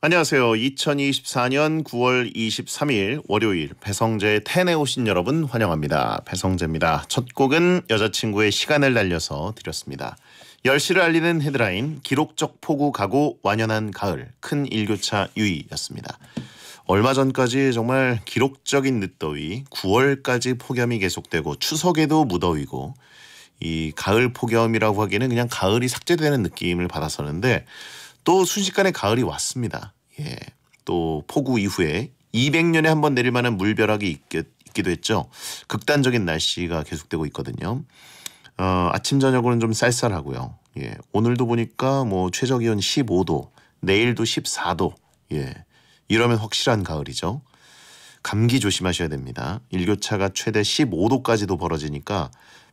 안녕하세요. 2024년 9월 23일 월요일 배성재의 텐에 오신 여러분 환영합니다. 배성재입니다. 첫 곡은 여자친구의 시간을 날려서 드렸습니다. 10시를 알리는 헤드라인 기록적 폭우 가고 완연한 가을 큰 일교차 유의였습니다. 얼마 전까지 정말 기록적인 늦더위 9월까지 폭염이 계속되고 추석에도 무더위고 이 가을 폭염이라고 하기에는 그냥 가을이 삭제되는 느낌을 받았었는데 또 순식간에 가을이 왔습니다. 예. 또 폭우 이후에 200년에 한 번 내릴 만한 물벼락이 있겠, 기도 했죠. 극단적인 날씨가 계속되고 있거든요. 어, 아침 저녁으로는 좀 쌀쌀하고요. 예. 오늘도 보니까 뭐 최저 기온 15도, 내일도 14도. 예. 이러면 확실한 가을이죠. 감기 조심하셔야 됩니다. 일교차가 최대 15도까지도 벌어지니까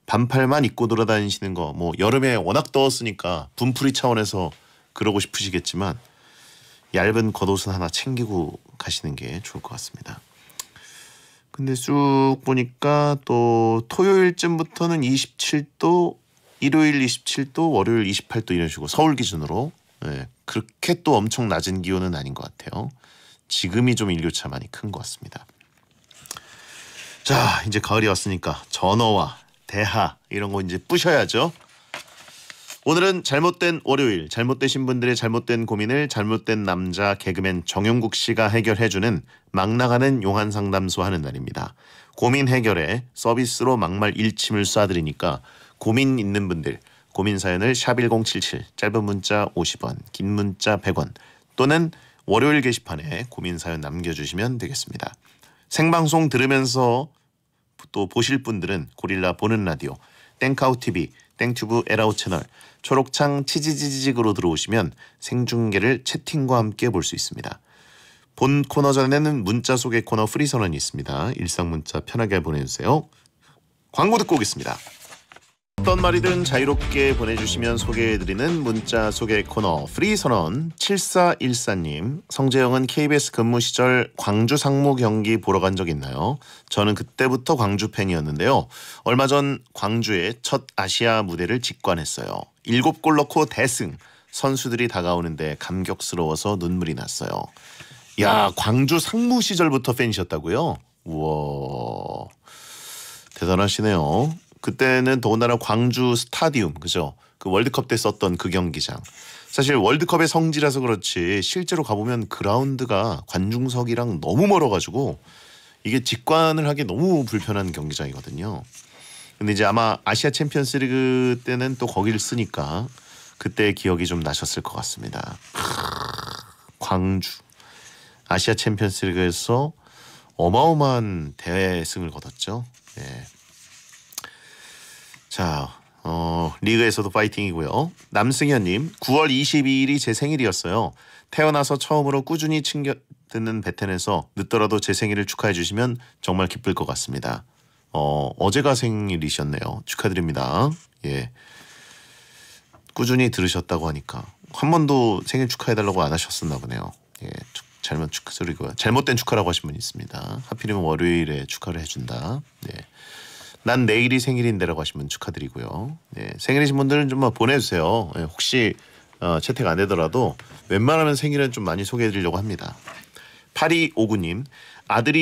반팔만 입고 돌아다니시는 거 뭐 여름에 워낙 더웠으니까 분풀이 차원에서 그러고 싶으시겠지만 얇은 겉옷은 하나 챙기고 가시는 게 좋을 것 같습니다. 근데 쑥 보니까 또 토요일쯤부터는 27도, 일요일 27도, 월요일 28도 이런 식으로 서울 기준으로 네, 그렇게 또 엄청 낮은 기온은 아닌 것 같아요. 지금이 좀 일교차 많이 큰 것 같습니다. 자 이제 가을이 왔으니까 전어와 대하 이런 거 이제 뿌셔야죠. 오늘은 잘못된 월요일, 잘못되신 분들의 잘못된 고민을 잘못된 남자 개그맨 정용국 씨가 해결해주는 막 나가는 용한 상담소 하는 날입니다. 고민 해결에 서비스로 막말 일침을 쏴드리니까 고민 있는 분들 고민 사연을 샵 1077 짧은 문자 50원, 긴 문자 100원 또는 월요일 게시판에 고민 사연 남겨주시면 되겠습니다. 생방송 들으면서 또 보실 분들은 고릴라 보는 라디오 땡카우 TV, 땡튜브 에라우 채널, 초록창 치지지직으로 들어오시면 생중계를 채팅과 함께 볼 수 있습니다. 본 코너 전에는 문자 소개 코너 프리 선언이 있습니다. 일상 문자 편하게 보내주세요. 광고 듣고 오겠습니다. 어떤 말이든 자유롭게 보내주시면 소개해드리는 문자 소개 코너 프리 선언 7414님 성재영은 KBS 근무 시절 광주 상무 경기 보러 간 적 있나요? 저는 그때부터 광주 팬이었는데요. 얼마 전 광주의 첫 아시아 무대를 직관했어요. 7골 넣고 대승 선수들이 다가오는데 감격스러워서 눈물이 났어요. 야 광주 상무 시절부터 팬이셨다고요? 우와 대단하시네요. 그때는 더군다나 광주 스타디움 그죠? 그 월드컵 때 썼던 그 경기장. 사실 월드컵의 성지라서 그렇지 실제로 가보면 그라운드가 관중석이랑 너무 멀어가지고 이게 직관을 하기 너무 불편한 경기장이거든요. 근데 이제 아마 아시아 챔피언스리그 때는 또 거기를 쓰니까 그때 기억이 좀 나셨을 것 같습니다. 광주 아시아 챔피언스리그에서 어마어마한 대승을 거뒀죠. 예. 자, 어, 리그에서도 파이팅이고요. 남승현님, 9월 22일이 제 생일이었어요. 태어나서 처음으로 꾸준히 챙겨 듣는 베텐에서 늦더라도 제 생일을 축하해 주시면 정말 기쁠 것 같습니다. 어, 어제가 생일이셨네요. 축하드립니다. 예. 꾸준히 들으셨다고 하니까 한 번도 생일 축하해달라고 안 하셨었나 보네요. 예, 잘못 축하 소리고요. 그 잘못된 축하라고 하신 분이 있습니다. 하필이면 월요일에 축하를 해준다. 예. 난 내일이 생일인데라고 하시면 축하드리고요. 네, 생일이신 분들은 좀 뭐 보내주세요. 네, 혹시 어, 채택 안 되더라도 웬만하면 생일은 좀 많이 소개해드리려고 합니다. 8259님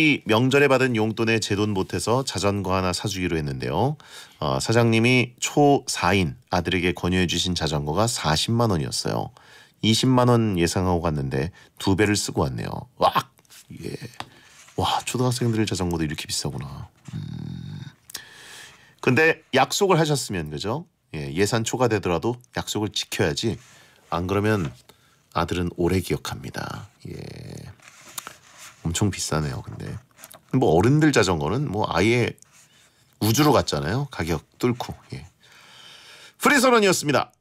아들이 명절에 받은 용돈에 제 돈 못해서 자전거 하나 사주기로 했는데요. 어, 사장님이 초4인 아들에게 권유해 주신 자전거가 40만 원이었어요. 20만 원 예상하고 갔는데 두 배를 쓰고 왔네요. 와! 예. 와, 초등학생들 자전거도 이렇게 비싸구나. 음. 근데 약속을 하셨으면 그죠? 예, 예산 초과되더라도 약속을 지켜야지. 안 그러면 아들은 오래 기억합니다. 예. 엄청 비싸네요. 근데 뭐 어른들 자전거는 뭐 아예 우주로 갔잖아요. 가격 뚫고. 예. 프리선언이었습니다.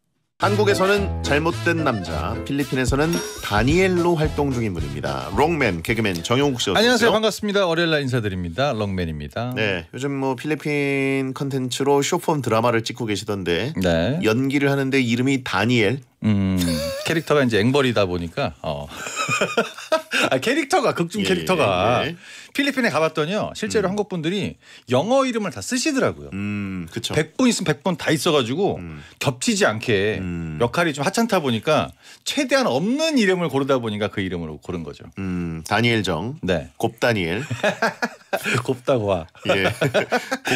한국에서는 잘못된 남자, 필리핀에서는 다니엘로 활동 중인 분입니다. 롱맨 개그맨 정용욱 씨. 안녕하세요, 세요 반갑습니다. 월요일날 인사드립니다. 롱맨입니다. 네, 요즘 뭐 필리핀 컨텐츠로 쇼폼 드라마를 찍고 계시던데 네. 연기를 하는데 이름이 다니엘. 음, 캐릭터가 이제 앵벌이다 보니까 어. 아, 캐릭터가 극중 예, 캐릭터가 예, 예. 필리핀에 가봤더니요 실제로 음. 한국 분들이 영어 이름을 다 쓰시더라고요. 음, 그렇죠. 분 있으면 백0분다 있어가지고 음. 겹치지 않게 음. 역할이 좀 하찮다 보니까 최대한 없는 이름을 고르다 보니까 그 이름으로 고른 거죠. 음, 다니엘 정. 네. 곱다니엘. 곱다고 와. 예.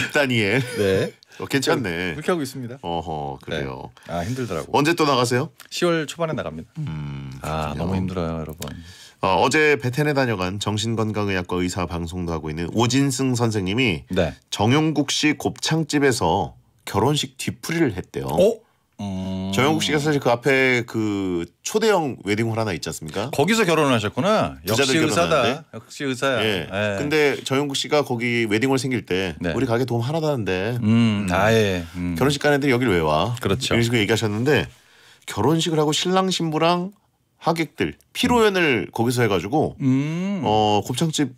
곱다니엘. 네. 어, 괜찮네. 음, 그렇게 하고 있습니다. 어허 그래요. 네. 아 힘들더라고. 언제 또 나가세요? 10월 초반에 나갑니다. 음, 아 너무 힘들어요 여러분. 어, 제 베텐에 다녀간 정신건강의학과 의사 방송도 하고 있는 오진승 선생님이 네. 정용국 씨 곱창집에서 결혼식 뒤풀이를 했대요. 어? 음... 정영국 씨가 사실 그 앞에 그 초대형 웨딩홀 하나 있지 않습니까? 거기서 결혼을 하셨구나. 역시 의사다. 역시 의사야. 예. 예. 근데 정영국 씨가 거기 웨딩홀 생길 때 네. 우리 가게 도움 하나다는데 음, 음. 아예 음. 결혼식 간 애들이 여길 왜 와? 그렇죠. 이런 식 얘기하셨는데 결혼식을 하고 신랑 신부랑 하객들 피로연을 거기서 해가지고 음. 어 곱창집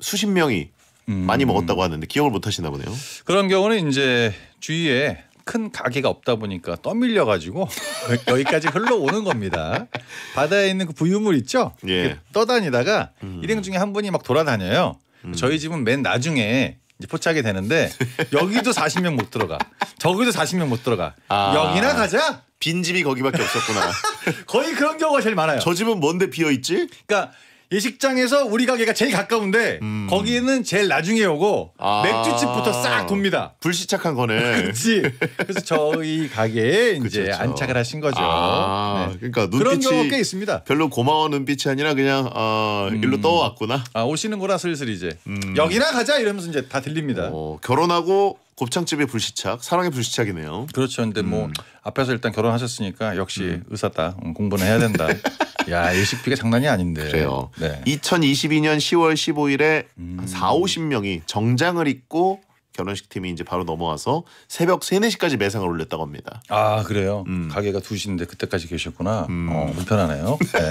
수십 명이 음. 많이 먹었다고 하는데 기억을 못 하시나 보네요. 그런 경우는 이제 주위에 큰 가게가 없다 보니까 떠밀려 가지고 여기까지 흘러오는 겁니다. 바다에 있는 그 부유물 있죠? 예. 떠다니다가 음. 일행 중에 한 분이 막 돌아다녀요. 음. 저희 집은 맨 나중에 이제 포착이 되는데 여기도 40명 못 들어가. 저기도 40명 못 들어가. 아. 여기나 가자. 빈집이 거기밖에 없었구나. 거의 그런 경우가 제일 많아요. 저 집은 뭔데 비어 있지? 그러니까 예식장에서 우리 가게가 제일 가까운데 음. 거기는 제일 나중에 오고 아 맥주집부터 싹 돕니다. 불시착한 거네. 그렇지. 그래서 저희 가게에 이제 그쵸, 안착을 하신 거죠. 아 네. 그러니까 눈빛이 그런 경우 꽤 있습니다. 별로 고마운 눈빛이 아니라 그냥 어, 음. 일로 떠왔구나. 아 오시는 거라 슬슬 이제 음. 여기나 가자 이러면서 이제 다 들립니다. 어, 결혼하고 곱창집의 불시착, 사랑의 불시착이네요. 그렇죠. 근데 뭐 음. 뭐 앞에서 일단 결혼하셨으니까 역시 음. 의사다. 음, 공부는 해야 된다. 야 일식비가 장난이 아닌데. 그래요. 네. 2022년 10월 15일에 음. 4, 50명이 정장을 입고 결혼식 팀이 이제 바로 넘어와서 새벽 3, 4시까지 매상을 올렸다고 합니다. 아 그래요? 음. 가게가 2시인데 그때까지 계셨구나. 음. 어, 불편하네요. 네.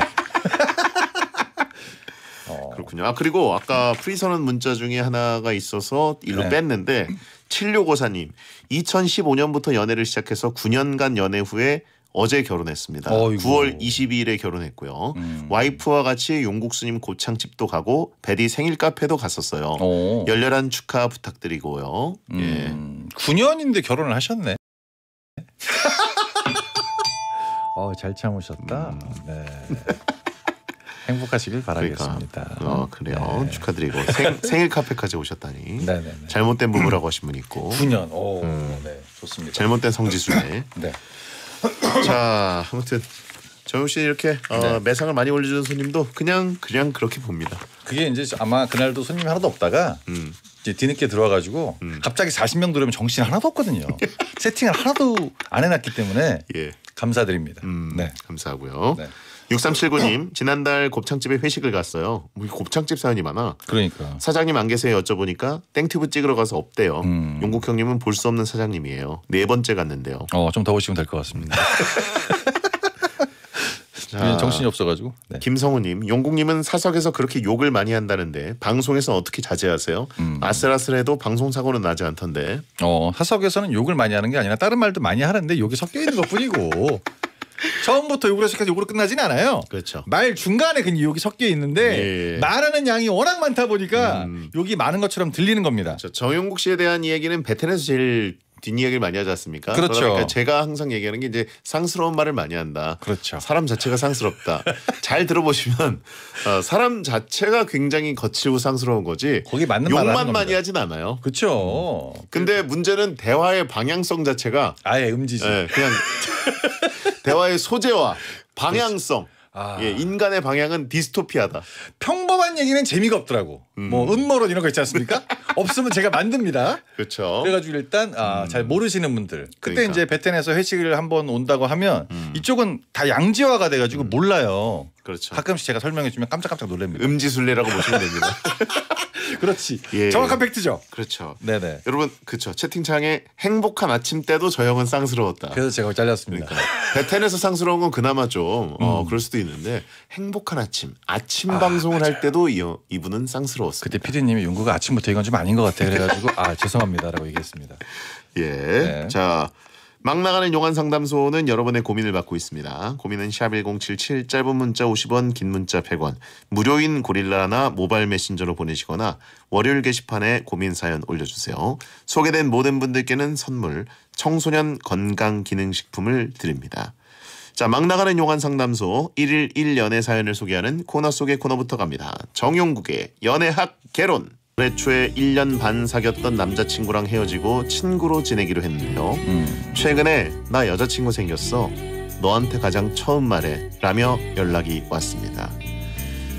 어. 그렇군요. 아 그리고 아까 프리선언 문자 중에 하나가 있어서 일로 네. 뺐는데 7654님, 2015년부터 연애를 시작해서 9년간 연애 후에 어제 결혼했습니다. 어이구. 9월 22일에 결혼했고요. 음. 와이프와 같이 용국수님 고창집도 가고 베디 생일 카페도 갔었어요. 오. 어. 열렬한 축하 부탁드리고요. 음. 예. 9년인데 결혼을 하셨네. 어, 잘 참으셨다. 음. 네. 행복하시길 그러니까. 바라겠습니다. 그러니까. 어, 그래요. 네. 축하드리고 생, 일 카페까지 오셨다니. 네네 잘못된 부부라고 하신 분 있고. 9년. 오, 음. 네, 좋습니다. 잘못된 성지순례. 네. 자, 아무튼 정우 씨 이렇게 어, 네. 매상을 많이 올려주는 손님도 그냥 그냥 그렇게 봅니다. 그게 이제 아마 그날도 손님이 하나도 없다가 음. 이제 뒤늦게 들어와가지고 음. 갑자기 40명 들어오면 정신 하나도 없거든요. 세팅을 하나도 안 해놨기 때문에 예. 감사드립니다. 음, 네, 감사하고요. 네. 6379님 지난달 곱창집에 회식을 갔어요. 뭐 곱창집 사연이 많아. 그러니까 사장님 안 계세요 여쭤보니까 땡튜브 찍으러 가서 없대요. 음. 용국 형님은 볼 수 없는 사장님이에요. 네 번째 갔는데요. 어좀 더 오시면 될 것 같습니다. 자, 정신이 없어가지고. 네. 김성우님, 용국님은 사석에서 그렇게 욕을 많이 한다는데 방송에서 어떻게 자제하세요? 음. 아슬아슬해도 방송 사고는 나지 않던데. 어 사석에서는 욕을 많이 하는 게 아니라 다른 말도 많이 하는데 욕이 섞여 있는 것 뿐이고 처음부터 욕을 시작해서 욕으로 끝나진 않아요. 그렇죠. 말 중간에 그 욕이 섞여 있는데 예. 말하는 양이 워낙 많다 보니까 음. 욕이 많은 것처럼 들리는 겁니다. 저, 그렇죠. 정용국 씨에 대한 이야기는 베텐에서 제일 뒷이야기를 많이 하지 않습니까? 그렇죠. 그러니까 제가 항상 얘기하는 게 이제 상스러운 말을 많이 한다. 그렇죠. 사람 자체가 상스럽다. 잘 들어보시면 어, 사람 자체가 굉장히 거칠고 상스러운 거지. 거기 맞는 욕만 많이 하진 않아요. 그렇죠. 음. 근데 문제는 대화의 방향성 자체가 아예 음지죠. 예, 그냥 대화의 소재와 방향성. 그렇지. 아. 예, 인간의 방향은 디스토피아다. 평범한 얘기는 재미가 없더라고. 음. 뭐 음모론 이런 거 있지 않습니까? 없으면 제가 만듭니다. 그렇죠. 그래가지고 일단 아, 음. 잘 모르시는 분들 그때 그러니까. 이제 베트남에서 회식을 한번 온다고 하면 음. 이쪽은 다 양지화가 돼가지고 음. 몰라요. 그렇죠. 가끔씩 제가 설명해주면 깜짝깜짝 놀랍니다. 음지순례라고 보시면 됩니다. 그렇지. 예, 예. 정확한 팩트죠. 그렇죠. 네네. 여러분 그렇죠. 채팅창에 행복한 아침 때도 저 형은 쌍스러웠다. 그래서 제가 잘렸습니다. 그러니까. 배텐에서 쌍스러운 건 그나마 좀 어, 음. 어, 그럴 수도 있는데 행복한 아침 아침 아, 방송을 맞아. 할 때도 이, 이분은 쌍스러웠어요. 그때 피디님이 윤구가 아침부터 이건 좀 아닌 것 같아 그래가지고 아 죄송합니다라고 얘기했습니다. 예. 네. 자. 막 나가는 용안 상담소는 여러분의 고민을 받고 있습니다. 고민은 샵1077 짧은 문자 50원 긴 문자 100원 무료인 고릴라나 모바일 메신저로 보내시거나 월요일 게시판에 고민 사연 올려주세요. 소개된 모든 분들께는 선물 청소년 건강기능식품을 드립니다. 자, 막 나가는 용한 상담소 1일 1연애 사연을 소개하는 코너 속의 코너부터 갑니다. 정용국의 연애학 개론 애초에 1년 반 사귀었던 남자친구랑 헤어지고 친구로 지내기로 했는데요. 음. 최근에 나 여자친구 생겼어. 너한테 가장 처음 말해. 라며 연락이 왔습니다.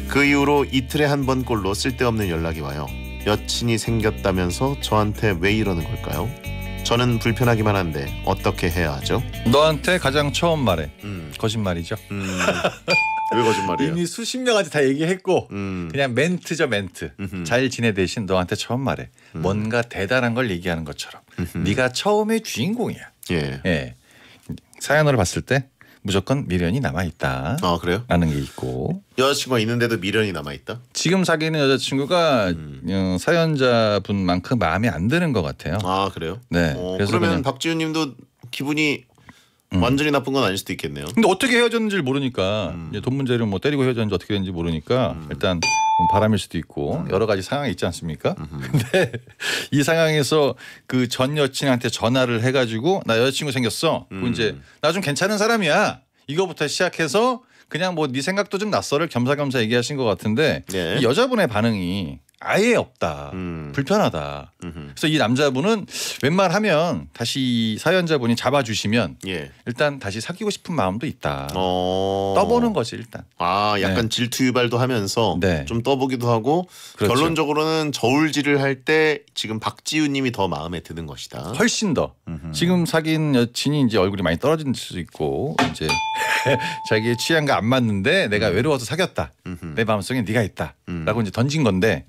그 이후로 이틀에 한 번꼴로 쓸데없는 연락이 와요. 여친이 생겼다면서 저한테 왜 이러는 걸까요? 저는 불편하기만 한데 어떻게 해야 하죠? 너한테 가장 처음 말해. 음. 거짓말이죠. 음. 왜 거짓말이에요? 이미 수십 명한테 다 얘기했고 음. 그냥 멘트죠 멘트. 음흠. 잘 지내대신 너한테 처음 말해. 음. 뭔가 대단한 걸 얘기하는 것처럼. 음흠. 네가 처음의 주인공이야. 예. 예. 사연으로 봤을 때 무조건 미련이 남아 있다. 아 그래요? 라는 게 있고 여자친구가 있는데도 미련이 남아 있다. 지금 사귀는 여자친구가 음. 어, 사연자분만큼 마음에 안 드는 것 같아요. 아 그래요? 네. 어, 그래서 그러면 박지훈님도 기분이 음. 완전히 나쁜 건 아닐 수도 있겠네요. 근데 어떻게 헤어졌는지를 모르니까 음. 이제 돈 문제를 뭐 때리고 헤어졌는지 어떻게 됐는지 모르니까 음. 일단 뭐 바람일 수도 있고 음. 여러 가지 상황이 있지 않습니까? 음흠. 근데 이 상황에서 그 전 여친한테 전화를 해가지고 나 여자친구 생겼어. 음. 이제 나 좀 괜찮은 사람이야. 이거부터 시작해서 그냥 뭐 네 생각도 좀 낯설을 겸사겸사 얘기하신 것 같은데 네. 이 여자분의 반응이 아예 없다. 음. 불편하다. 음흠. 그래서 이 남자분은 웬만하면 다시 사연자분이 잡아주시면 예. 일단 다시 사귀고 싶은 마음도 있다. 어... 떠보는 거지 일단. 아 약간 네. 질투 유발도 하면서 네. 좀 떠보기도 하고 그렇죠. 결론적으로는 저울질을 할 때 지금 박지우님이 더 마음에 드는 것이다. 훨씬 더. 음흠. 지금 사귄 여친이 이제 얼굴이 많이 떨어진 수 있고 이제 자기의 취향과 안 맞는데 내가 음. 외로워서 사귀었다. 음흠. 내 마음속에 네가 있다라고 음. 이제 던진 건데.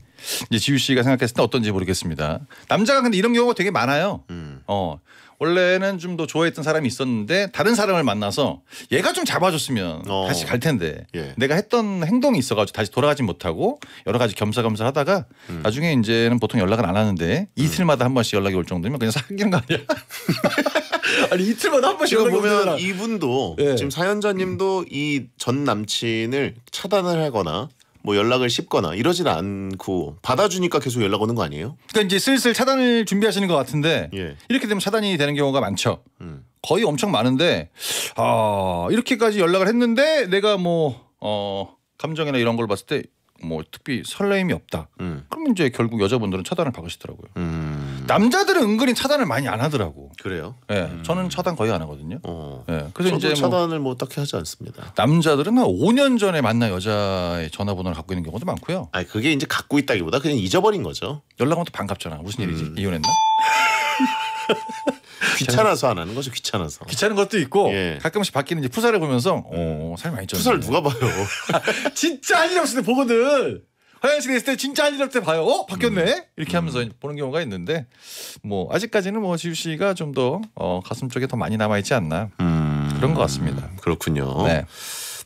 이제 지우 씨가 생각했을 때 어떤지 모르겠습니다. 남자가 근데 이런 경우가 되게 많아요. 음. 어. 원래는 좀 더 좋아했던 사람이 있었는데 다른 사람을 만나서 얘가 좀 잡아줬으면 어. 다시 갈 텐데 예. 내가 했던 행동이 있어가지고 다시 돌아가지 못하고 여러 가지 겸사겸사 하다가 음. 나중에 이제는 보통 연락을 안 하는데 음. 이틀마다 한 번씩 연락이 올 정도면 그냥 사귀는거 아니야? 아니 이틀마다 한 번씩 지금 보면 이분도 예. 지금 사연자님도 이 전 남친을 차단을 하거나 뭐 연락을 씹거나 이러진 않고 받아주니까 계속 연락 오는 거 아니에요? 그러니까 이제 슬슬 차단을 준비하시는 것 같은데 예. 이렇게 되면 차단이 되는 경우가 많죠. 음. 거의 엄청 많은데 아 이렇게까지 연락을 했는데 내가 뭐 어, 감정이나 이런 걸 봤을 때 뭐 특히 설레임이 없다. 음. 그러면 이제 결국 여자분들은 차단을 받으시더라고요 음. 남자들은 은근히 차단을 많이 안 하더라고. 그래요? 예, 음. 저는 차단 거의 안 하거든요. 어. 예, 그래서 이제 뭐 차단을 뭐, 뭐, 딱히 하지 않습니다. 남자들은 5년 전에 만난 여자의 전화번호를 갖고 있는 경우도 많고요. 아, 그게 이제 갖고 있다기보다 그냥 잊어버린 거죠. 연락 온또 반갑잖아. 무슨 일이지? 음. 이혼했나? 귀찮아서 안 하는 거죠. 귀찮아서. 귀찮은 것도 있고 예. 가끔씩 바뀌는 이제 푸사를 보면서 어, 살 많이 쪘네. 푸사를 누가 봐요? 진짜 아니라고 쓰는 보거든. 화장실에 있을 때 진짜 할일 없을 때 봐요. 어 바뀌었네 음. 음. 이렇게 하면서 음. 보는 경우가 있는데 뭐 아직까지는 뭐 지우 씨가 좀더 어, 가슴 쪽에 더 많이 남아 있지 않나 음. 그런 것 같습니다. 그렇군요. 네.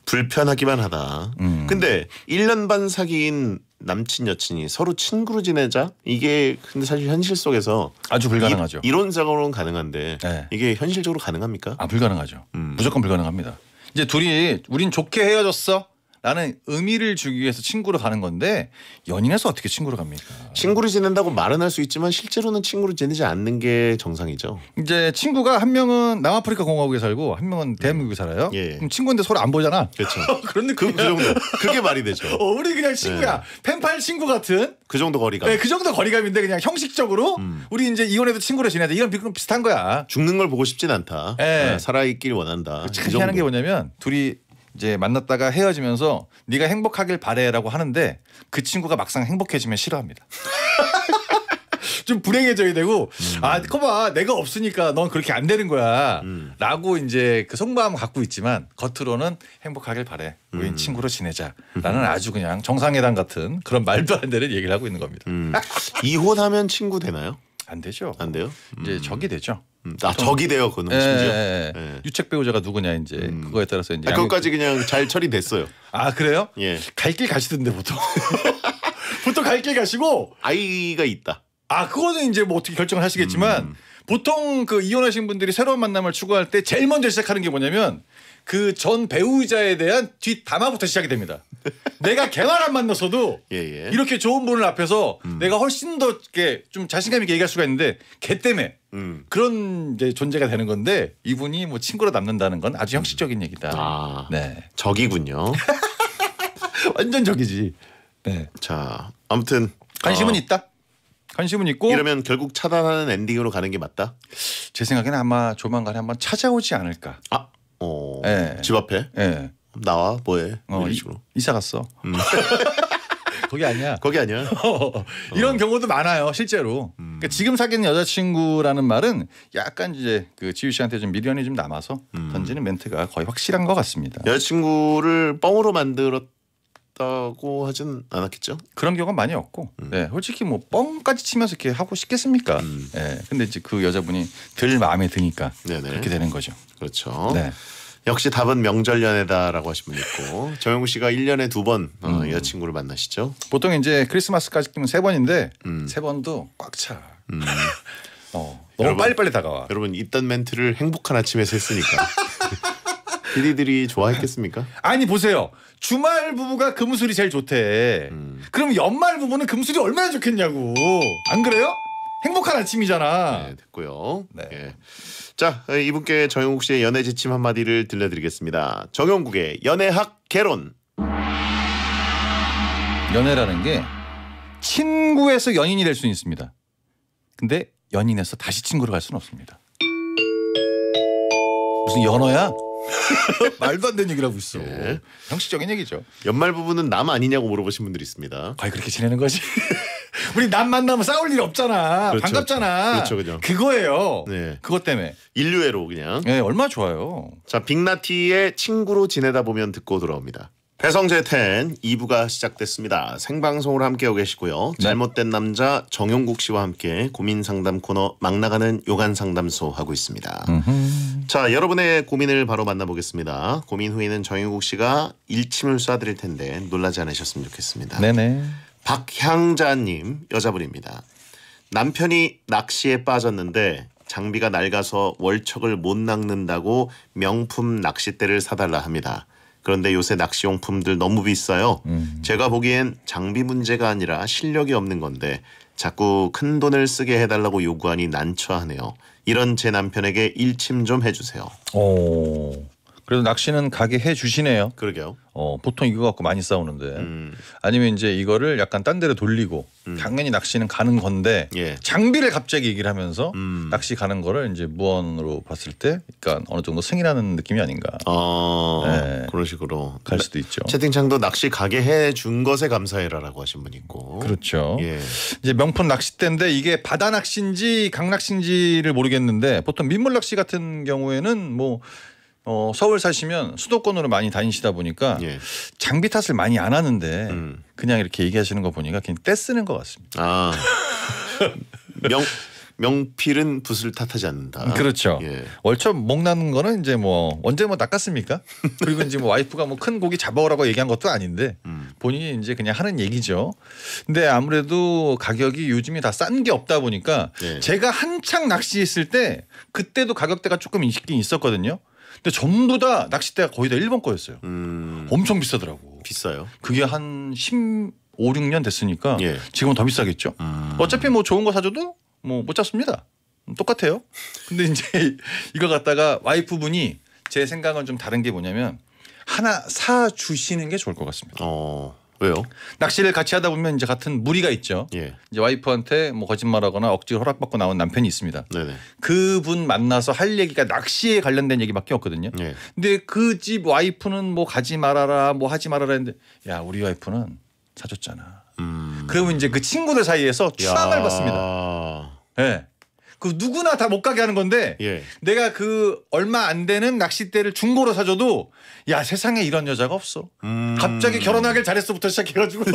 불편하기만 하다. 음. 근데 1년 반 사귄 남친 여친이 서로 친구로 지내자 이게 근데 사실 현실 속에서 아주 불가능하죠. 이, 론적으로는 가능한데 네. 이게 현실적으로 가능합니까? 아 불가능하죠. 음. 무조건 불가능합니다. 이제 둘이 우린 좋게 헤어졌어. 나는 의미를 주기 위해서 친구로 가는 건데 연인에서 어떻게 친구로 갑니까? 친구로 지낸다고 말은 할 수 있지만 실제로는 친구로 지내지 않는 게 정상이죠. 이제 친구가 한 명은 남아프리카 공화국에 살고 한 명은 네. 대한민국에 살아요. 예, 예. 그럼 친구인데 서로 안 보잖아. 그렇죠. 그런 느 그, 그 정도. 그게 말이 되죠. 어, 우리 그냥 친구야. 예. 네. 팬팔 친구 같은. 그 정도 거리감. 네, 그 정도 거리감인데 그냥 형식적으로 음. 우리 이제 이혼해도 친구로 지내야 돼. 이런 비슷한 거야. 죽는 걸 보고 싶진 않다. 예. 네. 살아있길 원한다. 그그희게 뭐냐면 둘이 이제 만났다가 헤어지면서 네가 행복하길 바래라고 하는데 그 친구가 막상 행복해지면 싫어합니다. 좀 불행해져야 되고 음. 아 커봐 내가 없으니까 넌 그렇게 안 되는 거야라고 음. 이제 그 속마음 갖고 있지만 겉으로는 행복하길 바래 우린 음. 친구로 지내자라는 아주 그냥 정상회담 같은 그런 말도 안 되는 얘기를 하고 있는 겁니다. 음. 이혼하면 친구 되나요? 안 되죠. 안 돼요? 이제 음. 적이 되죠. 음. 아 적이 돼요 그는 예, 심지어 예, 예, 예. 유책 배우자가 누구냐 이제 음. 그거에 따라서 이제 아, 그것까지 그냥 잘 처리됐어요. 아 그래요? 예. 갈 길 가시던데 보통 보통 갈 길 가시고 아이가 있다. 아 그거는 이제 뭐 어떻게 결정을 하시겠지만 음. 보통 그 이혼하신 분들이 새로운 만남을 추구할 때 제일 먼저 시작하는 게 뭐냐면 그전 배우자에 대한 뒷담화부터 시작이 됩니다. 내가 개말 안 만났어도 예, 예. 이렇게 좋은 분을 앞에서 음. 내가 훨씬 더좀 자신감 있게 얘기할 수가 있는데 걔 때문에 음. 그런 이제 존재가 되는 건데 이분이 뭐 친구로 남는다는 건 아주 음. 형식적인 얘기다. 아, 네. 적이군요. 완전 적이지. 네. 자, 아무튼 관심은 어. 있다. 관심은 있고 이러면 결국 차단하는 엔딩으로 가는 게 맞다. 제 생각에는 아마 조만간에 한번 찾아오지 않을까. 아, 어, 네. 집 앞에. 네. 나와 뭐해 어, 이런 식으로 이, 사 갔어. 음. 거기 아니야. 거기 아니야. 어, 어. 어, 이런 어. 경우도 많아요 실제로. 음. 그러니까 지금 사귀는 여자친구라는 말은 약간 이제 그 지유 씨한테 좀 미련이 좀 남아서 음. 던지는 멘트가 거의 확실한 것 같습니다. 여자친구를 뻥으로 만들었. 싶다고 하진 않았겠죠. 그런 경우가 많이 없고, 음. 네, 솔직히 뭐 뻥까지 치면서 이렇게 하고 싶겠습니까? 음. 네, 근데 이제 그 여자분이 들 마음에 드니까 네네. 그렇게 되는 거죠. 그렇죠. 네. 역시 답은 명절 연애다라고 하신 분 있고 정영구 씨가 1년에 두번 어, 음. 여자친구를 만나시죠. 보통 이제 크리스마스까지 끼면 세 번인데 음. 세 번도 꽉 차. 음. 어, 너무 여러분, 빨리빨리 다가와. 여러분 이딴 멘트를 행복한 아침에서 했으니까 p 디들이 좋아했겠습니까? 아니 보세요. 주말 부부가 금술이 제일 좋대. 음. 그럼 연말 부부는 금술이 얼마나 좋겠냐고. 안 그래요? 행복한 아침이잖아. 네, 됐고요. 네. 예. 자, 이분께 정영국 씨의 연애 지침 한마디를 들려드리겠습니다. 정영국의 연애학 개론. 연애라는 게 친구에서 연인이 될 수는 있습니다. 근데 연인에서 다시 친구로 갈 수는 없습니다. 무슨 연어야? 말도 안 되는 얘기를 하고 있어. 예. 형식적인 얘기죠. 연말 부부는 남 아니냐고 물어보신 분들이 있습니다. 과연 그렇게 지내는 거지? 우리 남 만나면 싸울 일 없잖아. 그렇죠. 반갑잖아. 그렇죠. 그렇죠, 그죠. 그거예요. 네. 그것 때문에. 인류애로 그냥. 네, 예, 얼마 좋아요. 자, 빅나티의 친구로 지내다 보면 듣고 돌아옵니다. 배성재 텐 2부가 시작됐습니다. 생방송으로 함께하고 계시고요. 네. 잘못된 남자 정용국 씨와 함께 고민 상담 코너 막 나가는 요간 상담소 하고 있습니다. 음흠. 자, 여러분의 고민을 바로 만나보겠습니다. 고민 후에는 정영국 씨가 일침을 쏴드릴 텐데 놀라지 않으셨으면 좋겠습니다. 네네. 박향자님 여자분입니다. 남편이 낚시에 빠졌는데 장비가 낡아서 월척을 못 낚는다고 명품 낚싯대를 사달라 합니다. 그런데 요새 낚시용품들 너무 비싸요. 음. 제가 보기엔 장비 문제가 아니라 실력이 없는 건데 자꾸 큰 돈을 쓰게 해달라고 요구하니 난처하네요. 이런 제 남편에게 일침 좀 해주세요. 오. 그래도 낚시는 가게 해 주시네요. 그러게요. 어, 보통 이거 갖고 많이 싸우는데 음. 아니면 이제 이거를 약간 딴 데로 돌리고 음. 당연히 낚시는 가는 건데 예. 장비를 갑자기 얘기를 하면서 음. 낚시 가는 거를 이제 무언으로 봤을 때 그러니까 어느 정도 승인하는 느낌이 아닌가. 아, 네. 그런 식으로 갈 수도 있죠. 채팅창도 낚시 가게 해 준 것에 감사해라라고 하신 분 있고. 그렇죠. 예. 이제 명품 낚싯대인데 이게 바다 낚시인지 강 낚시인지를 모르겠는데 보통 민물 낚시 같은 경우에는 뭐 어, 서울 사시면 수도권으로 많이 다니시다 보니까 예. 장비 탓을 많이 안 하는데 음. 그냥 이렇게 얘기하시는 거 보니까 그냥 떼쓰는 것 같습니다. 아. 명 명필은 붓을 탓하지 않는다. 음, 그렇죠. 예. 월초 목나는 거는 이제 뭐 언제 뭐낚았습니까 그리고 이제 뭐 와이프가 뭐 큰 고기 잡아오라고 얘기한 것도 아닌데 음. 본인이 이제 그냥 하는 얘기죠. 근데 아무래도 가격이 요즘에 다 싼 게 없다 보니까 예. 제가 한창 낚시했을 때 그때도 가격대가 조금 있긴 있었거든요. 근데 전부 다 낚싯대가 거의 다 일본 거였어요. 음. 엄청 비싸더라고. 비싸요. 그게 한 10, 5, 6년 됐으니까 예. 지금은 더 비싸겠죠. 음. 어차피 뭐 좋은 거 사줘도 뭐 못 잡습니다. 똑같아요. 근데 이제 이거 갖다가 와이프분이 제 생각은 좀 다른 게 뭐냐면 하나 사 주시는 게 좋을 것 같습니다. 어. 왜요? 낚시를 같이 하다 보면 이제 같은 무리가 있죠. 예. 이제 와이프한테 뭐 거짓말하거나 억지로 허락받고 나온 남편이 있습니다. 네네. 그분 만나서 할 얘기가 낚시에 관련된 얘기밖에 없거든요. 예. 근데 그 집 와이프는 뭐 가지 말아라, 뭐 하지 말아라 했는데 야 우리 와이프는 사줬잖아. 음. 그러면 이제 그 친구들 사이에서 추앙을 받습니다. 예. 네. 그 누구나 다 못 가게 하는 건데 예. 내가 그 얼마 안 되는 낚싯대를 중고로 사줘도 야 세상에 이런 여자가 없어. 음... 갑자기 결혼하길 잘했어부터 시작해가지고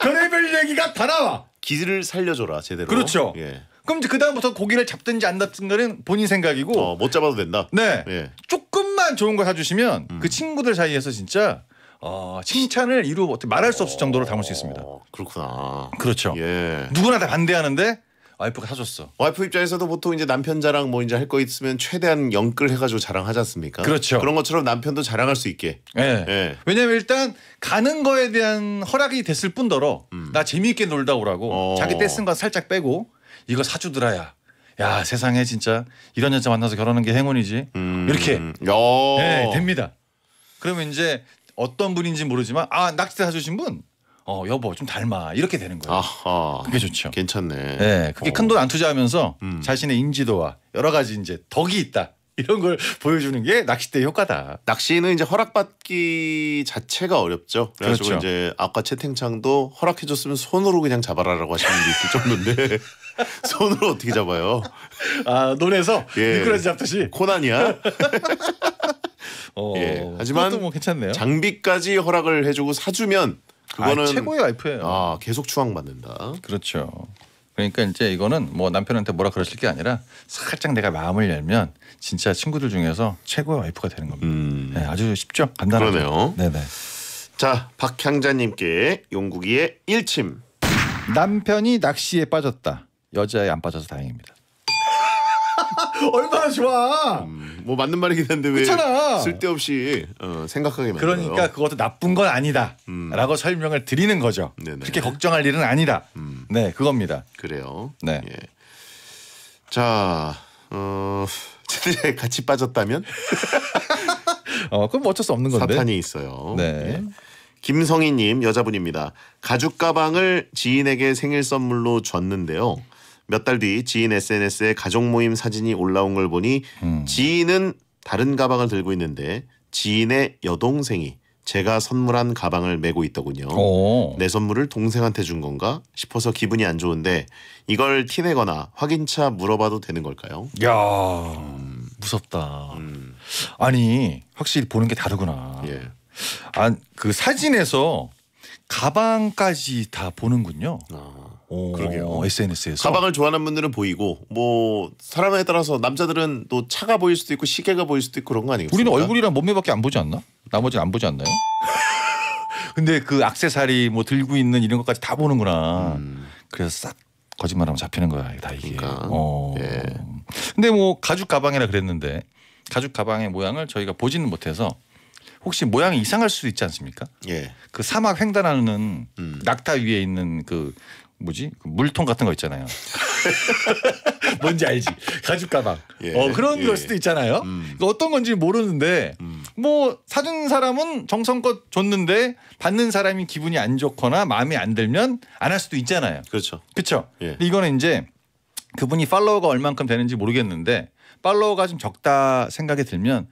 별의별 얘기가 다 나와. 기를 살려줘라 제대로. 그렇죠. 예. 그럼 이제 그 다음부터 고기를 잡든지 안 잡든가는 본인 생각이고. 어, 못 잡아도 된다. 네. 예. 조금만 좋은 거 사주시면 음. 그 친구들 사이에서 진짜 어, 칭찬을 이루 어떻게 말할 수 없을 정도로 담을 수 있습니다. 어, 그렇구나. 그렇죠. 예. 누구나 다 반대하는데 와이프가 사줬어. 와이프 입장에서도 보통 이제 남편 자랑 뭐 이제 할 거 있으면 최대한 영끌 해가지고 자랑하지 않습니까? 그렇죠. 그런 것처럼 남편도 자랑할 수 있게. 예. 예. 왜냐면 일단 가는 거에 대한 허락이 됐을 뿐더러 음. 나 재미있게 놀다 오라고 어. 자기 떼쓴 거 살짝 빼고 이거 사주더라야. 야 세상에 진짜 이런 여자 만나서 결혼하는 게 행운이지. 음. 이렇게 예, 됩니다. 그러면 이제 어떤 분인지 모르지만 아 낙지 사주신 분어 여보 좀 닮아 이렇게 되는 거예요. 아하, 그게 좋죠. 괜찮네. 네, 예, 그게 어. 큰돈 안 투자하면서 음. 자신의 인지도와 여러 가지 이제 덕이 있다. 이런 걸 보여주는 게 낚싯대 효과다. 낚시는 이제 허락받기 자체가 어렵죠. 그래서 그렇죠. 이제 아까 채팅창도 허락해줬으면 손으로 그냥 잡아라라고 하시는 게이 있을 정데 손으로 어떻게 잡아요? 아 논에서 예. 미끄러지 잡듯이 코난이야. 어, 예. 하지만 뭐 장비까지 허락을 해주고 사주면 그거는 아, 최고의 와이프예요. 아 계속 추앙받는다. 그렇죠. 그러니까 이제 이거는 뭐 남편한테 뭐라 그러실 게 아니라 살짝 내가 마음을 열면 진짜 친구들 중에서 최고의 와이프가 되는 겁니다. 음. 네, 아주 쉽죠. 간단하죠. 그러네요. 네네. 자 박향자님께 용국이의 일침. 남편이 낚시에 빠졌다. 여자에 안 빠져서 다행입니다. 얼마나 좋아. 음. 뭐 맞는 말이긴 한데 왜 그렇잖아. 쓸데없이 어, 생각하게 만들요 그러니까 그것도 나쁜 건 아니다라고 음. 설명을 드리는 거죠. 네네. 그렇게 걱정할 일은 아니다. 음. 네, 그겁니다. 그래요. 네. 예. 자, 어, 같이 빠졌다면? 어, 그럼 뭐 어쩔 수 없는 건데. 사탄이 있어요. 네. 예. 김성희님 여자분입니다. 가죽 가방을 지인에게 생일 선물로 줬는데요. 몇달뒤 지인 SNS에 가족 모임 사진이 올라온 걸 보니 음. 지인은 다른 가방을 들고 있는데 지인의 여동생이 제가 선물한 가방을 메고 있더군요. 오. 내 선물을 동생한테 준 건가 싶어서 기분이 안 좋은데 이걸 티내거나 확인차 물어봐도 되는 걸까요? 야 음. 무섭다. 음. 아니 확실히 보는 게 다르구나. 예. 안그 아, 사진에서 가방까지 다 보는군요. 아. 어, 그러게요. SNS에서 가방을 좋아하는 분들은 보이고 뭐 사람에 따라서 남자들은 또 차가 보일 수도 있고 시계가 보일 수도 있고 그런 거아니겠습 우리는 얼굴이랑 몸매밖에 안 보지 않나? 나머지는 안 보지 않나요? 근데 그 악세사리 뭐 들고 있는 이런 것까지 다 보는구나. 음. 그래서 싹 거짓말하면 잡히는 거야 다 이게. 그러니까. 어. 예. 근데 뭐 가죽 가방이라 그랬는데 가죽 가방의 모양을 저희가 보지는 못해서 혹시 모양이 이상할 수도 있지 않습니까? 예. 그 사막 횡단하는 음. 낙타 위에 있는 그 뭐지 그 물통 같은 거 있잖아요. 뭔지 알지 가죽 가방. 예. 어 그런 예. 걸 수도 있잖아요. 음. 어떤 건지 모르는데 음. 뭐 사준 사람은 정성껏 줬는데 받는 사람이 기분이 안 좋거나 마음에 안 들면 안 할 수도 있잖아요. 그렇죠. 그렇죠. 예. 이거는 이제 그분이 팔로워가 얼만큼 되는지 모르겠는데 팔로워가 좀 적다 생각이 들면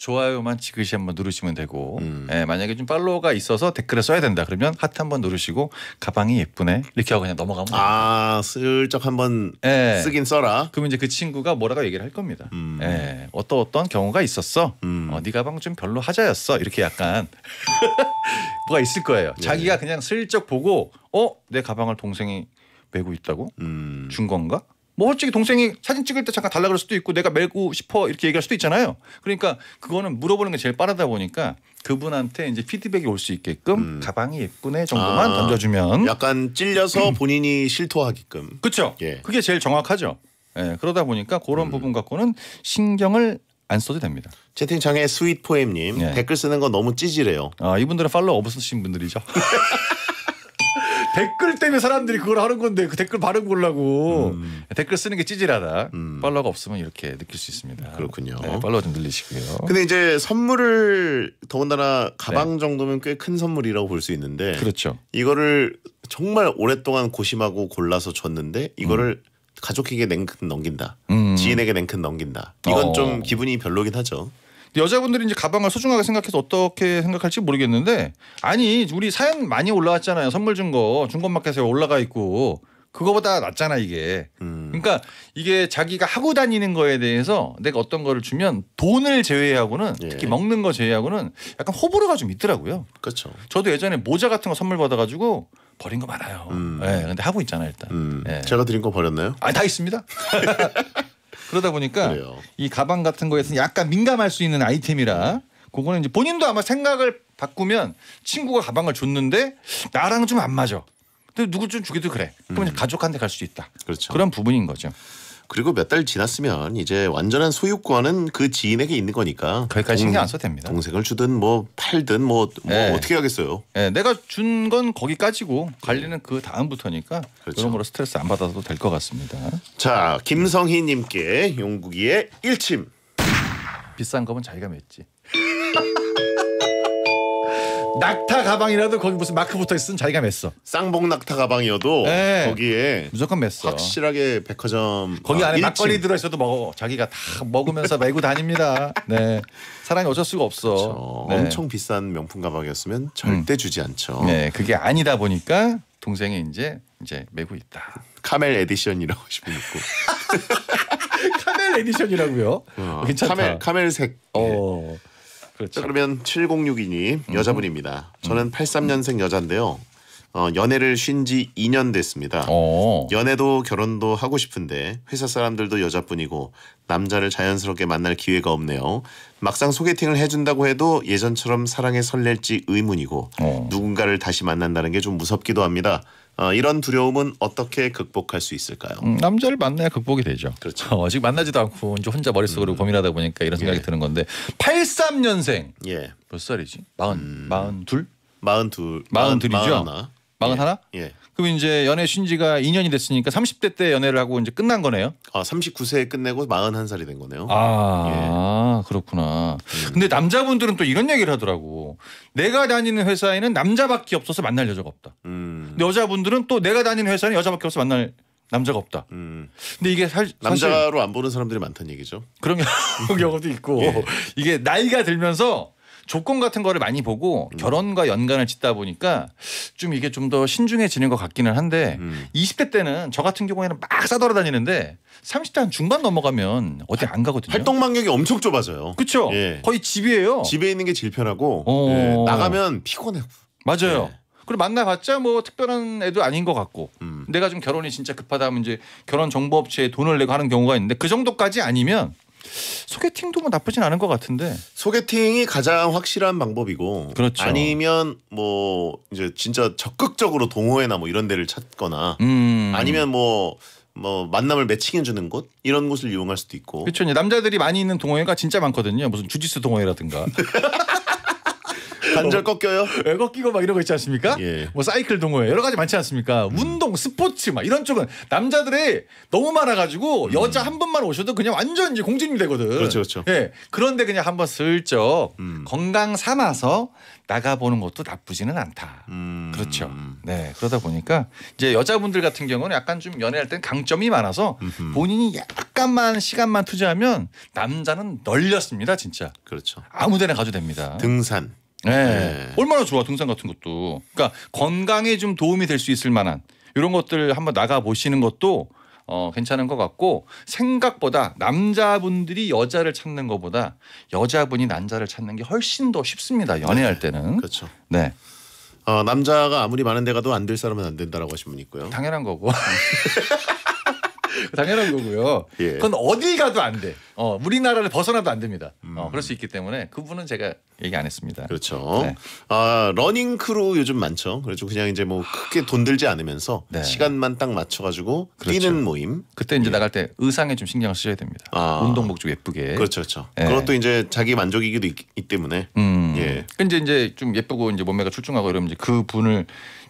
좋아요만 지그시 한번 누르시면 되고 음. 예, 만약에 좀 팔로워가 있어서 댓글에 써야 된다 그러면 하트 한번 누르시고 가방이 예쁘네 이렇게 하고 그냥 넘어가면 아 슬쩍 한번 예. 쓰긴 써라 그러면 이제 그 친구가 뭐라고 얘기를 할 겁니다 음. 예, 어떤 어떤 경우가 있었어 음. 어, 네 가방 좀 별로 하자였어 이렇게 약간 뭐가 있을 거예요 예. 자기가 그냥 슬쩍 보고 어 내 가방을 동생이 메고 있다고 음. 준 건가 뭐 솔직히 동생이 사진 찍을 때 잠깐 달라 그럴 수도 있고 내가 메고 싶어 이렇게 얘기할 수도 있잖아요. 그러니까 그거는 물어보는 게 제일 빠르다 보니까 그분한테 이제 피드백이 올 수 있게끔 음. 가방이 예쁘네 정도만 아, 던져주면 약간 찔려서 본인이 실토하게끔 그렇죠. 예. 그게 제일 정확하죠. 예, 그러다 보니까 그런 음. 부분 갖고는 신경을 안 써도 됩니다. 채팅창에 스윗포엠님 예. 댓글 쓰는 거 너무 찌질해요. 아 이분들은 팔로우 없으신 분들이죠. 댓글 때문에 사람들이 그걸 하는 건데 그 댓글 바른 걸라고 음. 댓글 쓰는 게 찌질하다. 음. 팔로워가 없으면 이렇게 느낄 수 있습니다. 그렇군요. 네, 팔로워 좀 늘리시고요. 근데 이제 선물을 더군다나 가방 네. 정도면 꽤 큰 선물이라고 볼 수 있는데 그렇죠. 이거를 정말 오랫동안 고심하고 골라서 줬는데 이거를 음. 가족에게 냉큼 넘긴다. 음. 지인에게 냉큼 넘긴다. 이건 어. 좀 기분이 별로긴 하죠. 여자분들이 이제 가방을 소중하게 생각해서 어떻게 생각할지 모르겠는데 아니 우리 사연 많이 올라왔잖아요. 선물 준 거 중고마켓에 올라가 있고 그거보다 낫잖아 이게. 음. 그러니까 이게 자기가 하고 다니는 거에 대해서 내가 어떤 거를 주면 돈을 제외하고는 예. 특히 먹는 거 제외하고는 약간 호불호가 좀 있더라고요. 그렇죠. 저도 예전에 모자 같은 거 선물 받아가지고 버린 거 많아요. 음. 예, 근데 하고 있잖아요 일단. 음. 예. 제가 드린 거 버렸나요? 아다 있습니다. 그러다 보니까 그래요. 이 가방 같은 거에서는 약간 민감할 수 있는 아이템이라 그거는 이제 본인도 아마 생각을 바꾸면 친구가 가방을 줬는데 나랑 좀 안 맞아. 근데 누구 좀 주기도 그래. 그럼 음. 가족한테 갈수도 있다. 그렇죠. 그런 부분인 거죠. 그리고 몇 달 지났으면 이제 완전한 소유권은 그 지인에게 있는 거니까. 거기까 신경 안 써도 됩니다. 동생을 주든 뭐 팔든 뭐, 뭐 네. 어떻게 하겠어요. 네. 내가 준 건 거기까지고 관리는 그 다음부터니까 그렇죠. 그러므로 스트레스 안 받아도 될 것 같습니다. 자 김성희 님께 용국이의 1침 비싼 거면 자기가 맺지. 낙타 가방이라도 거기 무슨 마크 붙어 있으면 자기가 맸어. 쌍봉 낙타 가방이어도 네. 거기에 무조건 맸어. 확실하게 백화점 거기 아, 안에 일침. 막걸리 들어 있어도 먹어. 자기가 다 먹으면서 메고 다닙니다. 네. 사람이 어쩔 수가 없어. 네. 엄청 비싼 명품 가방이었으면 절대 음. 주지 않죠. 네. 그게 아니다 보니까 동생이 이제 이제 메고 있다. 카멜 에디션이라고 싶은 입고 카멜 에디션이라고요? 어, 괜찮다. 카멜 카멜색. 어. 예. 그렇죠. 자, 그러면 7062님 음. 여자분입니다. 저는 83년생 음. 여자인데요. 어, 연애를 쉰 지 2년 됐습니다. 어. 연애도 결혼도 하고 싶은데 회사 사람들도 여자뿐이고 남자를 자연스럽게 만날 기회가 없네요. 막상 소개팅을 해준다고 해도 예전처럼 사랑에 설렐지 의문이고 어. 누군가를 다시 만난다는 게 좀 무섭기도 합니다. 어, 이런 두려움은 어떻게 극복할 수 있을까요? 음, 남자를 만나야 극복이 되죠. 그렇죠. 어, 지금 만나지도 않고 이제 혼자 머릿속으로 음. 고민하다 보니까 이런 생각이 예. 드는 건데 83년생. 예. 몇 살이지? 마흔, 음. 마흔 둘? 마흔 둘, 마흔 둘이죠. 마흔 하나. 마흔 하나? 예. 예. 그럼 이제 연애 쉰 지가 2년이 됐으니까 30대 때 연애를 하고 이제 끝난 거네요. 아 39세에 끝내고 41살이 된 거네요. 아 예. 그렇구나. 음. 근데 남자분들은 또 이런 얘기를 하더라고. 내가 다니는 회사에는 남자밖에 없어서 만날 여자가 없다. 음. 여자분들은 또 내가 다니는 회사는 여자밖에 없어서 만날 남자가 없다. 음. 근데 이게 사, 남자로 안 보는 사람들이 많다는 얘기죠. 그런 경우도 있고 예. 이게 나이가 들면서 조건 같은 거를 많이 보고 음. 결혼과 연관을 짓다 보니까 좀 이게 좀 더 신중해지는 것 같기는 한데 음. 20대 때는 저 같은 경우에는 막 싸돌아다니는데 30대 한 중반 넘어가면 어디 안 가거든요. 활동 반경이 엄청 좁아져요. 그렇죠. 예. 거의 집이에요. 집에 있는 게 제일 편하고 어. 예. 나가면 피곤해요. 맞아요. 예. 그리고 만나봤자 뭐 특별한 애도 아닌 것 같고 음. 내가 좀 결혼이 진짜 급하다 하면 이제 결혼 정보 업체에 돈을 내고 하는 경우가 있는데 그 정도까지 아니면 소개팅도 뭐 나쁘진 않은 것 같은데 소개팅이 가장 확실한 방법이고 그렇죠. 아니면 뭐 이제 진짜 적극적으로 동호회나 뭐 이런 데를 찾거나 음. 아니면 뭐뭐 뭐 만남을 매칭해 주는 곳 이런 곳을 이용할 수도 있고 그렇죠 남자들이 많이 있는 동호회가 진짜 많거든요 무슨 주짓수 동호회라든가 관절 꺾여요? 왜 예, 꺾이고 막 이런 거 있지 않습니까? 예. 뭐 사이클 동호회 여러 가지 많지 않습니까? 음. 운동, 스포츠 막 이런 쪽은 남자들이 너무 많아가지고 음. 여자 한 분만 오셔도 그냥 완전 이제 공진이 되거든. 그렇죠, 그렇죠. 예. 그런데 그냥 한번 슬쩍 음. 건강 삼아서 나가보는 것도 나쁘지는 않다. 음. 그렇죠. 네 그러다 보니까 이제 여자분들 같은 경우는 약간 좀 연애할 땐 강점이 많아서 본인이 약간만 시간만 투자하면 남자는 널렸습니다, 진짜. 그렇죠. 아무데나 가도 됩니다. 등산. 예. 네. 얼마나 좋아 등산 같은 것도. 그러니까 건강에 좀 도움이 될 수 있을 만한 이런 것들 한번 나가 보시는 것도 어, 괜찮은 것 같고 생각보다 남자분들이 여자를 찾는 것보다 여자분이 남자를 찾는 게 훨씬 더 쉽습니다. 연애할 네. 때는. 그렇죠. 네. 어, 남자가 아무리 많은 데 가도 안 될 사람은 안 된다라고 하신 분이 있고요. 당연한 거고. 당연한 거고요. 예. 그건 어딜 가도 안 돼. 어, 우리나라를 벗어나도 안 됩니다. 어, 음. 그럴 수 있기 때문에 그분은 제가 얘기 안 했습니다. 그렇죠. 네. 아 러닝 크루 요즘 많죠. 그래서 그냥 이제 뭐 크게 돈 들지 않으면서 네. 시간만 딱 맞춰가지고 그렇죠. 뛰는 모임. 그때 이제 예. 나갈 때 의상에 좀 신경을 쓰셔야 됩니다. 아. 운동복 좀 예쁘게. 그렇죠, 그렇죠. 예. 그것도 이제 자기 만족이기도 있기 때문에. 음. 예. 근데 이제 좀 예쁘고 이제 몸매가 출중하고 이러면 이제 그 분을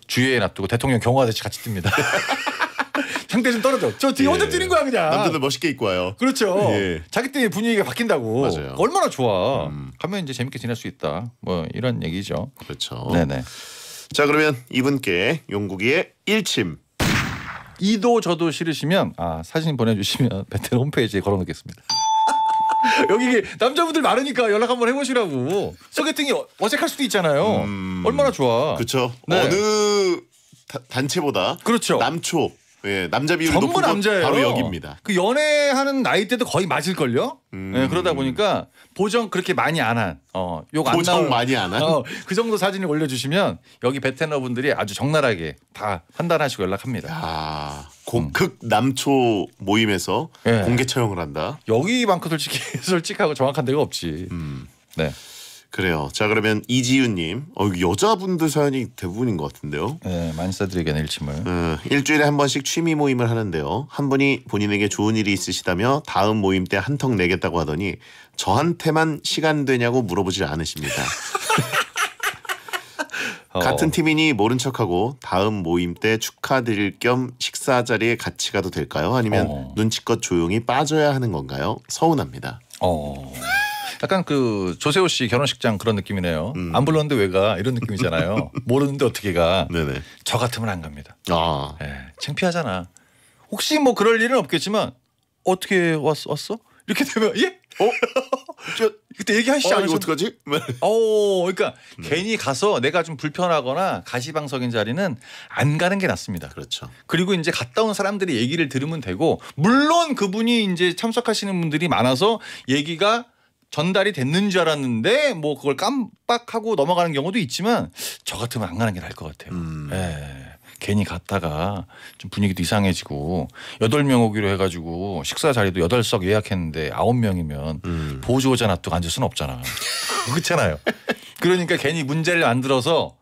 주위에 놔두고 대통령 경호하듯이 같이 뜹니다 상대좀 떨어져. 저 뒤에 예. 혼자 뛰는 거야 그냥. 남자들 멋있게 입고 와요. 그렇죠. 예. 자기 때문에 분위기가 바뀐다고. 맞아요. 얼마나 좋아. 음. 가면 이제 재밌게 지낼 수 있다. 뭐 이런 얘기죠. 그렇죠. 네네. 자 그러면 이분께 용국이의 일침 이도 저도 싫으시면 아 사진 보내주시면 베테 홈페이지에 걸어놓겠습니다. 여기 남자분들 많으니까 연락 한번 해보시라고 소개팅이 어색할 수도 있잖아요. 음... 얼마나 좋아. 그렇죠. 네. 어느 다, 단체보다 그렇죠. 남초 예, 남자 비율이 전부 높은 남자예요. 바로 여기입니다. 그 연애하는 나이 때도 거의 맞을걸요. 음. 예, 그러다 보니까 보정 그렇게 많이 안 한, 어, 욕안 보정 나올, 많이 안 한? 어, 그 정도 사진을 올려주시면 여기 베테너분들이 아주 적나라하게 다 판단하시고 연락합니다. 아, 곡극 남초 모임에서 예. 공개 처형을 한다. 여기만큼 솔직히 솔직하고 정확한 데가 없지. 음. 네. 그래요. 자 그러면 이지윤님, 어, 여자분들 사연이 대부분인 것 같은데요. 네, 많이 써드리게 일침을. 어, 일주일에 한 번씩 취미 모임을 하는데요. 한 분이 본인에게 좋은 일이 있으시다며 다음 모임 때 한턱 내겠다고 하더니 저한테만 시간 되냐고 물어보질 않으십니다. 어. 같은 팀이니 모른 척하고 다음 모임 때 축하드릴 겸 식사 자리에 같이 가도 될까요? 아니면 어. 눈치껏 조용히 빠져야 하는 건가요? 서운합니다. 어. 약간 그 조세호 씨 결혼식장 그런 느낌이네요. 음. 안 불렀는데 왜 가? 이런 느낌이잖아요. 모르는데 어떻게 가? 네네. 저 같으면 안 갑니다. 아. 네, 창피하잖아. 혹시 뭐 그럴 일은 없겠지만 어떻게 왔, 왔어? 이렇게 되면 예? 어? 저 그때 얘기하시지 어, 않으셨 어떡하지? 네. 어, 그러니까 네. 괜히 가서 내가 좀 불편하거나 가시방석인 자리는 안 가는 게 낫습니다. 그렇죠. 그리고 이제 갔다 온 사람들이 얘기를 들으면 되고 물론 그분이 이제 참석하시는 분들이 많아서 얘기가 전달이 됐는 줄 알았는데 뭐 그걸 깜빡하고 넘어가는 경우도 있지만 저 같으면 안 가는 게 나을 것 같아요. 음. 예. 괜히 갔다가 좀 분위기도 이상해지고 8명 오기로 해가지고 식사 자리도 8석 예약했는데 9 명이면 음. 보조자 놔두고 앉을 수는 없잖아. 그렇잖아요. 그러니까 괜히 문제를 만들어서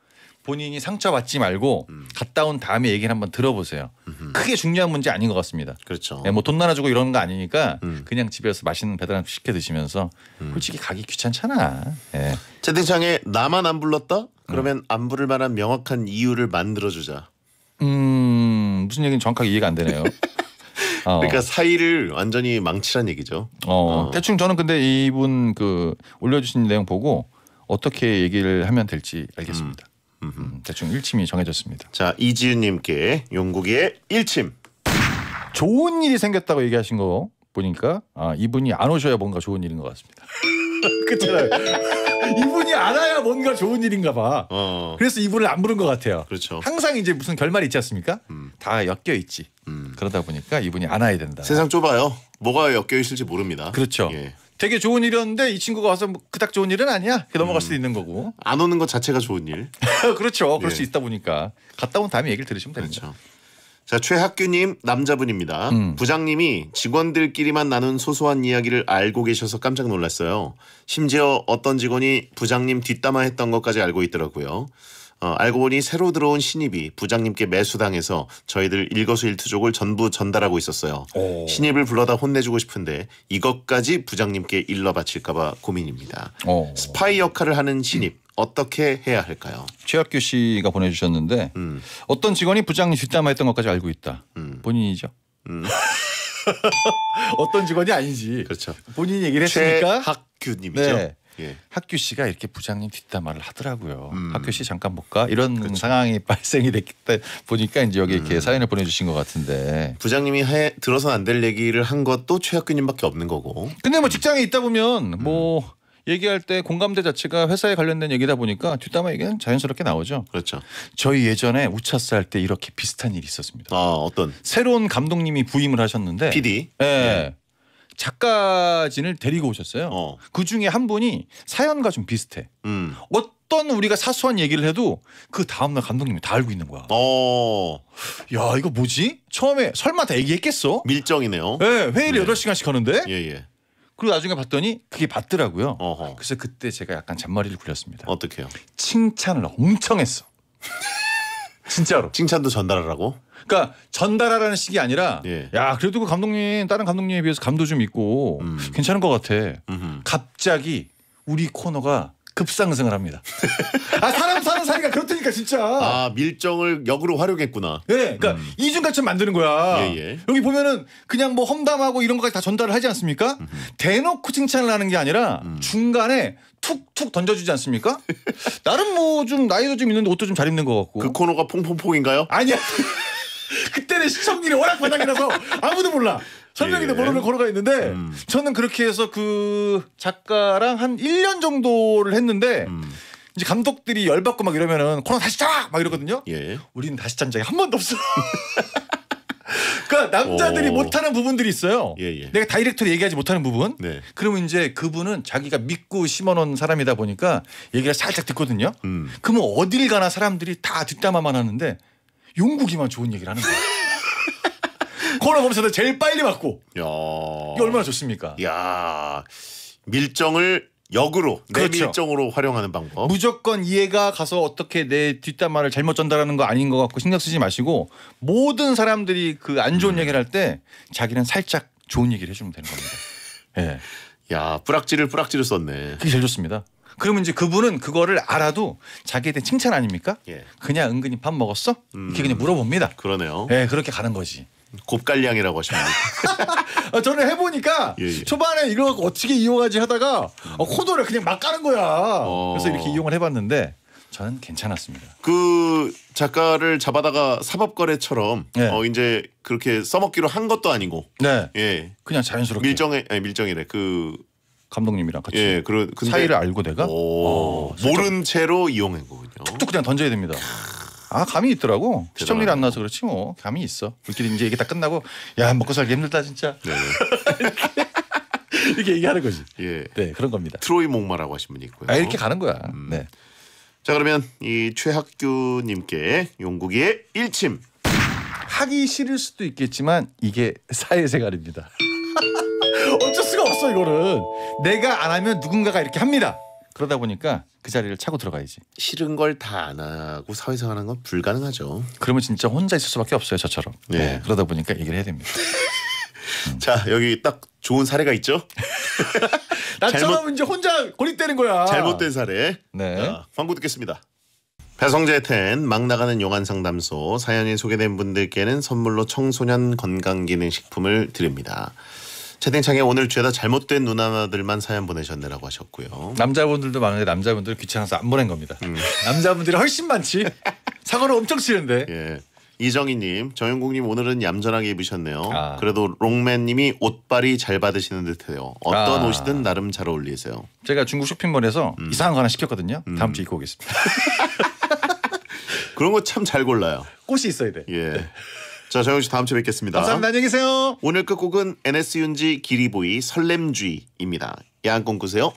본인이 상처받지 말고 음. 갔다 온 다음에 얘기를 한번 들어보세요. 음흠. 크게 중요한 문제 아닌 것 같습니다. 그렇죠. 네, 뭐돈 나눠주고 이런 거 아니니까 음. 그냥 집에서 맛있는 배달 한 시켜 드시면서 음. 솔직히 가기 귀찮잖아. 네. 채팅창에 나만 안 불렀다? 그러면 음. 안 부를 만한 명확한 이유를 만들어주자. 음 무슨 얘기지 정확하게 이해가 안 되네요. 그러니까 어. 그러니까 사이를 완전히 망치란 얘기죠. 어. 어. 대충 저는 근데 이분 그 올려주신 내용 보고 어떻게 얘기를 하면 될지 알겠습니다. 음, 대충 1침이 정해졌습니다. 자 이지윤님께 용국이의 1침. 좋은 일이 생겼다고 얘기하신 거 보니까 아, 이분이 안 오셔야 뭔가 좋은 일인 것 같습니다. 그렇잖아요. 이분이 안 와야 뭔가 좋은 일인가 봐. 어. 그래서 이분을 안 부른 것 같아요. 그렇죠. 항상 이제 무슨 결말이 있지 않습니까? 음. 다 엮여 있지. 음. 그러다 보니까 이분이 안 와야 된다. 세상 좁아요. 뭐가 엮여 있을지 모릅니다. 그렇죠. 예. 되게 좋은 일이었는데 이 친구가 와서 뭐 그닥 좋은 일은 아니야. 넘어갈 음. 수도 있는 거고. 안 오는 것 자체가 좋은 일. 그렇죠. 그럴 예. 수 있다 보니까 갔다 온 다음에 얘기를 들으시면 됩니다. 그렇죠. 자 최학규님 남자분입니다. 음. 부장님이 직원들끼리만 나눈 소소한 이야기를 알고 계셔서 깜짝 놀랐어요. 심지어 어떤 직원이 부장님 뒷담화했던 것까지 알고 있더라고요. 어, 알고 보니 새로 들어온 신입이 부장님께 매수당해서 저희들 일거수일투족을 전부 전달하고 있었어요. 오. 신입을 불러다 혼내주고 싶은데 이것까지 부장님께 일러 바칠까봐 고민입니다. 오. 스파이 역할을 하는 신입 음. 어떻게 해야 할까요? 최학규 씨가 보내주셨는데 음. 어떤 직원이 부장님 뒷담화했던 것까지 알고 있다. 음. 본인이죠. 음. 어떤 직원이 아니지. 그렇죠. 본인 얘기를 했으니까. 최학규님이죠. 네. 예. 학규 씨가 이렇게 부장님 뒷담화를 하더라고요. 음. 학규 씨 잠깐 볼까 이런 그렇 상황이 발생이 됐기 때문에 보니까 이제 여기 이렇게 음. 사연을 보내주신 것 같은데 부장님이 해, 들어선 안 될 얘기를 한 것도 최학규님밖에 없는 거고. 근데 뭐 직장에 있다 보면 음. 뭐 얘기할 때 공감대 자체가 회사에 관련된 얘기다 보니까 뒷담화 얘기는 자연스럽게 나오죠. 그렇죠. 저희 예전에 우차스 할때 이렇게 비슷한 일이 있었습니다. 아 어떤? 새로운 감독님이 부임을 하셨는데. PD. 예. 네. 작가진을 데리고 오셨어요. 어. 그 중에 한 분이 사연과 좀 비슷해. 음. 어떤 우리가 사소한 얘기를 해도 그 다음날 감독님이 다 알고 있는 거야. 어. 야 이거 뭐지? 처음에 설마 다 얘기했겠어? 밀정이네요. 네, 회의를 네. 8시간씩 하는데 예, 예. 그리고 나중에 봤더니 그게 맞더라고요. 어허. 그래서 그때 제가 약간 잔머리를 굴렸습니다. 어떻게요? 칭찬을 엄청 했어. 진짜로. 칭찬도 전달하라고? 그러니까 전달하라는 식이 아니라 예. 야 그래도 그 감독님 다른 감독님에 비해서 감도 좀 있고 음. 괜찮은 것 같아. 음흠. 갑자기 우리 코너가 급상승을 합니다. 아 사람 사는 사이가 그렇다니까 진짜. 아, 아 밀정을 역으로 활용했구나. 예, 네, 그러니까 음. 이중가침 만드는 거야. 예, 예. 여기 보면은 그냥 뭐 험담하고 이런 것까지 다 전달을 하지 않습니까? 음흠. 대놓고 칭찬을 하는 게 아니라 음. 중간에 툭툭 던져주지 않습니까? 나름 뭐 좀 나이도 좀 있는데 옷도 좀 잘 입는 것 같고. 그 코너가 퐁퐁퐁인가요? 아니야. 그때는 시청률이 워낙 바닥이라서 아무도 몰라. 설명이도 예. 모르는 걸어가 있는데 음. 저는 그렇게 해서 그 작가랑 한 1년 정도를 했는데 음. 이제 감독들이 열받고 막 이러면은 코너 다시 짜! 막 이러거든요. 예. 우리는 다시 짠 적이 한 번도 없어. 그러니까 남자들이 오. 못하는 부분들이 있어요. 예, 예. 내가 다이렉트로 얘기하지 못하는 부분. 네. 그러면 이제 그분은 자기가 믿고 심어놓은 사람이다 보니까 얘기를 살짝 듣거든요. 음. 그러면 어딜 가나 사람들이 다 뒷담화만 하는데 용국이만 좋은 얘기를 하는 거야 코너 검사도 제일 빨리 맞고. 야. 이게 얼마나 좋습니까? 야. 밀정을 역으로 그렇죠. 내 밀정으로 활용하는 방법. 무조건 이해가 가서 어떻게 내 뒷담화를 잘못 전달하는 거 아닌 것 같고 신경 쓰지 마시고 모든 사람들이 그 안 좋은 음. 얘기를 할 때 자기는 살짝 좋은 얘기를 해주면 되는 겁니다. 예. 네. 야 뿌락지를 뿌락지를 썼네. 그게 제일 좋습니다. 그러면 이제 그분은 그거를 알아도 자기에 대한 칭찬 아닙니까? 예. 그냥 은근히 밥 먹었어? 이렇게 그냥 음, 물어봅니다. 그러네요. 예, 그렇게 가는 거지. 곱갈량이라고 하십니다. 아, 저는 해보니까 예, 예. 초반에 이거 어떻게 이용하지 하다가 어, 코너를 그냥 막 까는 거야. 어. 그래서 이렇게 이용을 해봤는데 저는 괜찮았습니다. 그 작가를 잡아다가 사법거래처럼 네. 어 이제 그렇게 써먹기로 한 것도 아니고 네. 예. 그냥 자연스럽게 밀정에 아니, 밀정이래 그 감독님이랑 같이 예, 그러, 근데, 사이를 알고 내가 오, 어, 모른 채로 이용한 거군요. 툭툭 그냥 던져야 됩니다. 아 감이 있더라고 대단하네. 시청률이 안 나서 그렇지 뭐 감이 있어 우리끼리 이제 이게 다 끝나고 야 먹고 살기 힘들다 진짜 네. 이렇게 얘기하는 거지 예. 네 그런 겁니다 트로이 목마라고 하신 분이 있고요 아, 이렇게 가는 거야 음. 네. 자 그러면 이 최학규님께 용국의 일침 하기 싫을 수도 있겠지만 이게 사회생활입니다. 어쩔 수가 없어 이거는. 내가 안 하면 누군가가 이렇게 합니다. 그러다 보니까 그 자리를 차고 들어가야지. 싫은 걸 다 안 하고 사회생활 하는 건 불가능하죠. 그러면 진짜 혼자 있을 수밖에 없어요 저처럼. 네. 네 그러다 보니까 얘기를 해야 됩니다. 음. 자 여기 딱 좋은 사례가 있죠. 나처럼 잘못, 이제 혼자 고립되는 거야. 잘못된 사례. 네. 자, 광고 듣겠습니다. 배성재 텐막 나가는 용안 상담소 사연이 소개된 분들께는 선물로 청소년 건강기능식품을 드립니다. 채팅창에 오늘 죄다 잘못된 누나들만 사연 보내셨네라고 하셨고요. 남자분들도 많은데 남자분들 귀찮아서 안 보낸 겁니다. 음. 남자분들이 훨씬 많지. 사고를 엄청 치는데. 예. 이정희님, 정영국님 오늘은 얌전하게 입으셨네요. 아. 그래도 롱맨님이 옷빨이 잘 받으시는 듯해요. 어떤 아. 옷이든 나름 잘 어울리세요. 제가 중국 쇼핑몰에서 음. 이상한 거 하나 시켰거든요. 음. 다음 주에 입고 오겠습니다. 그런 거 참 잘 골라요. 꽃이 있어야 돼. 예. 네. 자, 정영 씨 다음 주에 뵙겠습니다. 감사합니다. 안녕히 계세요. 오늘 끝곡은 NS 윤지 기리보이 설렘주의입니다 야한 꿈 꾸세요.